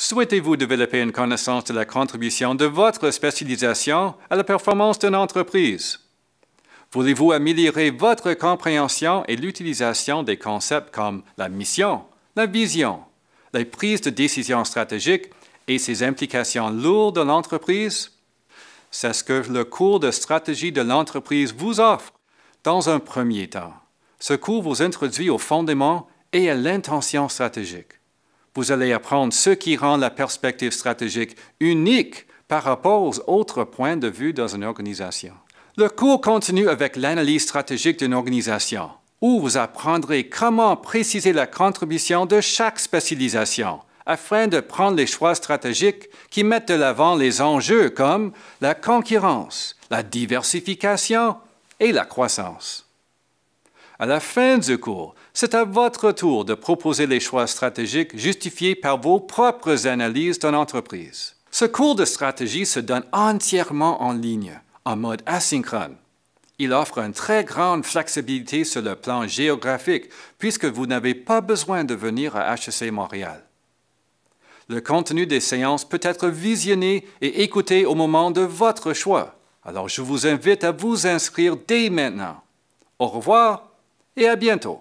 Souhaitez-vous développer une connaissance de la contribution de votre spécialisation à la performance d'une entreprise? Voulez-vous améliorer votre compréhension et l'utilisation des concepts comme la mission, la vision, les prises de décision stratégiques et ses implications lourdes de l'entreprise? C'est ce que le cours de stratégie de l'entreprise vous offre dans un premier temps. Ce cours vous introduit aux fondements et à l'intention stratégique vous allez apprendre ce qui rend la perspective stratégique unique par rapport aux autres points de vue dans une organisation. Le cours continue avec l'analyse stratégique d'une organisation, où vous apprendrez comment préciser la contribution de chaque spécialisation afin de prendre les choix stratégiques qui mettent de l'avant les enjeux comme la concurrence, la diversification et la croissance. À la fin du cours, c'est à votre tour de proposer les choix stratégiques justifiés par vos propres analyses d'une entreprise. Ce cours de stratégie se donne entièrement en ligne, en mode asynchrone. Il offre une très grande flexibilité sur le plan géographique, puisque vous n'avez pas besoin de venir à HEC Montréal. Le contenu des séances peut être visionné et écouté au moment de votre choix. Alors je vous invite à vous inscrire dès maintenant. Au revoir et à bientôt.